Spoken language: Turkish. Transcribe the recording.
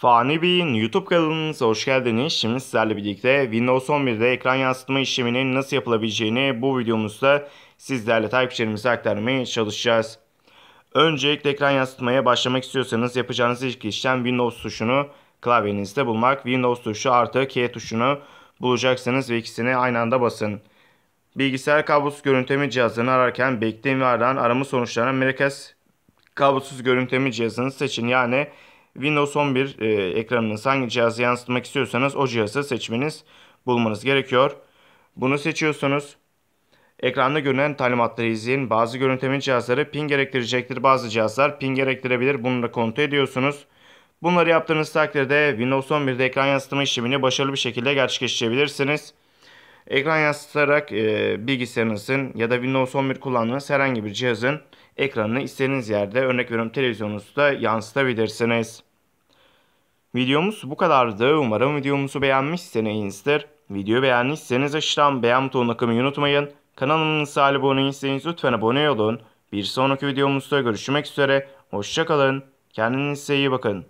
Fani Bey'in YouTube kanalınıza hoş geldiniz. Şimdi sizlerle birlikte Windows 11'de ekran yansıtma işleminin nasıl yapılabileceğini bu videomuzda sizlerle takipçilerimize aktarmaya çalışacağız. Öncelikle ekran yansıtmaya başlamak istiyorsanız yapacağınız ilk işlem Windows tuşunu klavyenizde bulmak. Windows tuşu artı K tuşunu bulacaksınız ve ikisini aynı anda basın. Bilgisayar kablosuz görüntüleme cihazını ararken bekleyin ve aradan arama sonuçlarına merkez kablosuz görüntüleme cihazını seçin. Yani Windows 11 e, ekranınız hangi cihazı yansıtmak istiyorsanız o cihazı seçmeniz bulmanız gerekiyor. Bunu seçiyorsunuz. Ekranda görünen talimatları izleyin. Bazı görüntüleme cihazları ping gerektirecektir. Bazı cihazlar PIN gerektirebilir. Bunu da kontrol ediyorsunuz. Bunları yaptığınız takdirde Windows 11'de ekran yansıtma işlemini başarılı bir şekilde gerçekleştirebilirsiniz. Ekran yansıtarak e, bilgisayarınızın ya da Windows 11 kullandığınız herhangi bir cihazın ekranını istediğiniz yerde örnek veriyorum televizyonunuzda yansıtabilirsiniz. Videomuz bu kadardı. Umarım videomuzu beğenmişsinizdir. Videoyu beğendiyseniz aşağıdan beğen butonuna kılmayı unutmayın. Kanalımıza abone değilseniz lütfen abone olun. Bir sonraki videomuzda görüşmek üzere. Hoşçakalın. Kendinize iyi bakın.